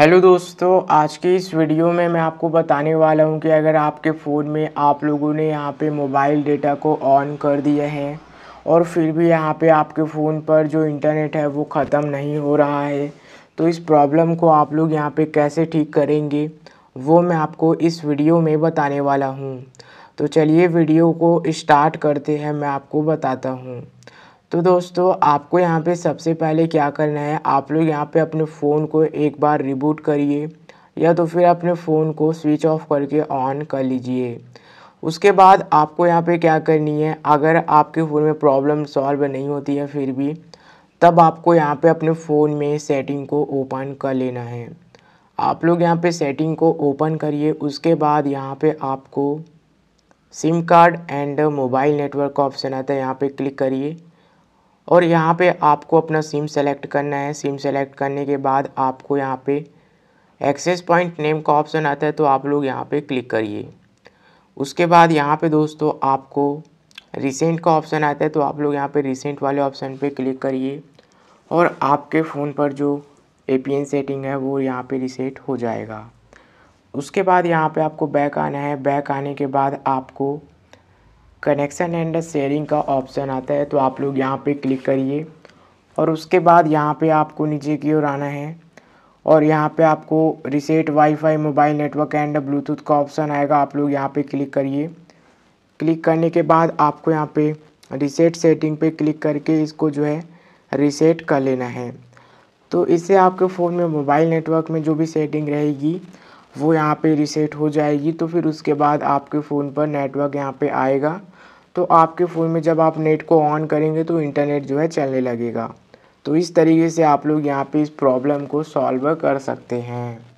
hello दोस्तों आज के इस वीडियो में मैं आपको बताने वाला हूं कि अगर आपके फ़ोन में आप लोगों ने यहां पे मोबाइल डेटा को ऑन कर दिया है और फिर भी यहां पे आपके फ़ोन पर जो इंटरनेट है वो ख़त्म नहीं हो रहा है तो इस प्रॉब्लम को आप लोग यहां पे कैसे ठीक करेंगे वो मैं आपको इस वीडियो में बताने वाला हूँ तो चलिए वीडियो को इस्टार्ट करते हैं मैं आपको बताता हूँ तो दोस्तों आपको यहाँ पे सबसे पहले क्या करना है आप लोग यहाँ पे अपने फ़ोन को एक बार रिबूट करिए या तो फिर अपने फ़ोन को स्विच ऑफ करके ऑन कर लीजिए उसके बाद आपको यहाँ पे क्या करनी है अगर आपके फ़ोन में प्रॉब्लम सॉल्व नहीं होती है फिर भी तब आपको यहाँ पे अपने फ़ोन में सेटिंग को ओपन कर लेना है आप लोग यहाँ पे सेटिंग को ओपन करिए उसके बाद यहाँ पे आपको SIM card and mobile network का ऑप्शन आता है यहाँ पे क्लिक करिए और यहाँ पे आपको अपना सिम सेलेक्ट करना है सिम सेलेक्ट करने के बाद आपको यहाँ पे एक्सेस पॉइंट नेम का ऑप्शन आता है तो आप लोग यहाँ पे क्लिक करिए उसके बाद यहाँ पे दोस्तों आपको रिसेंट का ऑप्शन आता है तो आप लोग यहाँ पे रिसेंट वाले ऑप्शन पे क्लिक करिए और आपके फ़ोन पर जो ए सेटिंग है वो यहाँ पर रिसेट हो जाएगा उसके बाद यहाँ पे आपको बैक आना है बैक आने के बाद आपको कनेक्शन एंड शेयरिंग का ऑप्शन आता है तो आप लोग यहाँ पे क्लिक करिए और उसके बाद यहाँ पे आपको नीचे की ओर आना है और यहाँ पे आपको reset WiFi mobile network and Bluetooth का ऑप्शन आएगा आप लोग यहाँ पे क्लिक करिए क्लिक करने के बाद आपको यहाँ पे रिसेट सेटिंग पे क्लिक करके इसको जो है रिसेट कर लेना है तो इससे आपके फ़ोन में मोबाइल नेटवर्क में जो भी सेटिंग रहेगी वो यहाँ पे रिसेट हो जाएगी तो फिर उसके बाद आपके फ़ोन पर नेटवर्क यहाँ पे आएगा तो आपके फ़ोन में जब आप नेट को ऑन करेंगे तो इंटरनेट जो है चलने लगेगा तो इस तरीके से आप लोग यहाँ पे इस प्रॉब्लम को सॉल्व कर सकते हैं